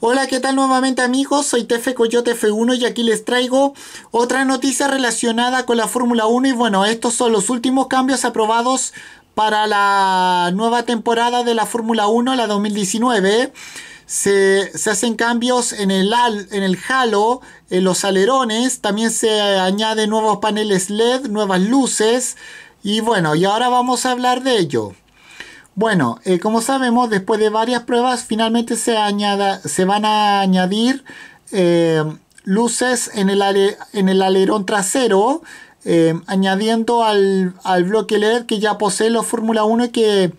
Hola, ¿qué tal nuevamente amigos? Soy Tefe Coyote F1 y aquí les traigo otra noticia relacionada con la Fórmula 1 y bueno, estos son los últimos cambios aprobados para la nueva temporada de la Fórmula 1, la 2019. Se, hacen cambios en el, en el halo, en los alerones, también se añaden nuevos paneles LED, nuevas luces y bueno, y ahora vamos a hablar de ello. Bueno, eh, como sabemos, después de varias pruebas, finalmente se, se van a añadir eh, luces en el, en el, alerón trasero, eh, añadiendo al, al, bloque LED que ya posee la Fórmula 1 y que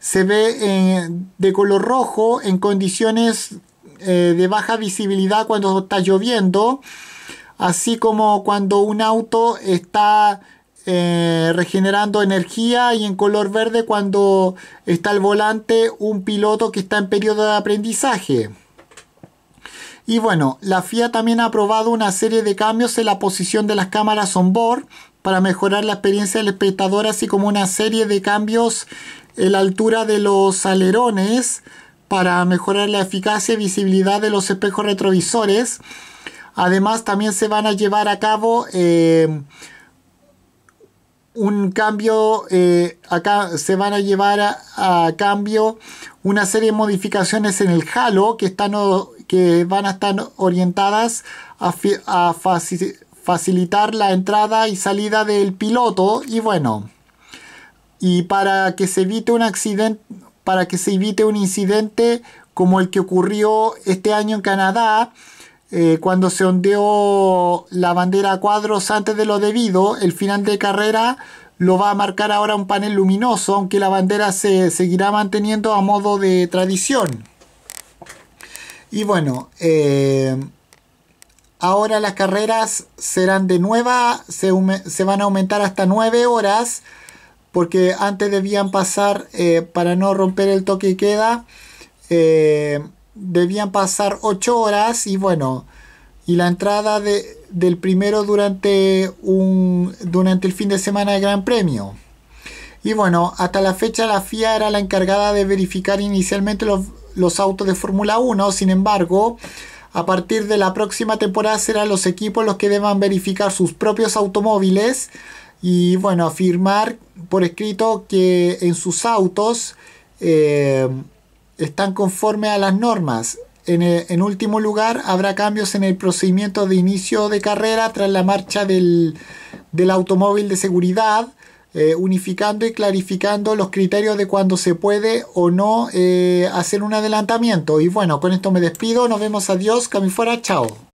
se ve de color rojo en condiciones de baja visibilidad cuando está lloviendo, así como cuando un auto está eh, regenerando energía y en color verde cuando está al volante un piloto que está en periodo de aprendizaje. Y bueno, la FIA también ha aprobado una serie de cambios en la posición de las cámaras on board para mejorar la experiencia del espectador, así como una serie de cambios en la altura de los alerones para mejorar la eficacia y visibilidad de los espejos retrovisores. Además, también se van a llevar a cabo eh, un cambio, eh, acá se van a llevar a, cambio una serie de modificaciones en el halo que, están, que van a estar orientadas a, facilitar la entrada y salida del piloto y bueno, y para que se evite un accidente, para que se evite un incidente como el que ocurrió este año en Canadá, eh, cuando se ondeó la bandera a cuadros antes de lo debido, el final de carrera lo va a marcar ahora un panel luminoso, aunque la bandera se seguirá manteniendo a modo de tradición. Y bueno, eh, ahora las carreras serán de nueva, se, van a aumentar hasta 9 horas, porque antes debían pasar, eh, para no romper el toque y queda, eh, debían pasar 8 horas y bueno, y la entrada de, del primero durante, un, durante el fin de semana de Gran Premio. Y bueno, hasta la fecha la FIA era la encargada de verificar inicialmente los, autos de Fórmula 1, sin embargo, a partir de la próxima temporada serán los equipos los que deban verificar sus propios automóviles y bueno, afirmar por escrito que en sus autos eh, están conforme a las normas. Eh, en, último lugar, habrá cambios en el procedimiento de inicio de carrera tras la marcha del, automóvil de seguridad, eh, unificando y clarificando los criterios de cuando se puede o no eh, hacer un adelantamiento. Y bueno, con esto me despido, nos vemos, adiós, que fuera, chao.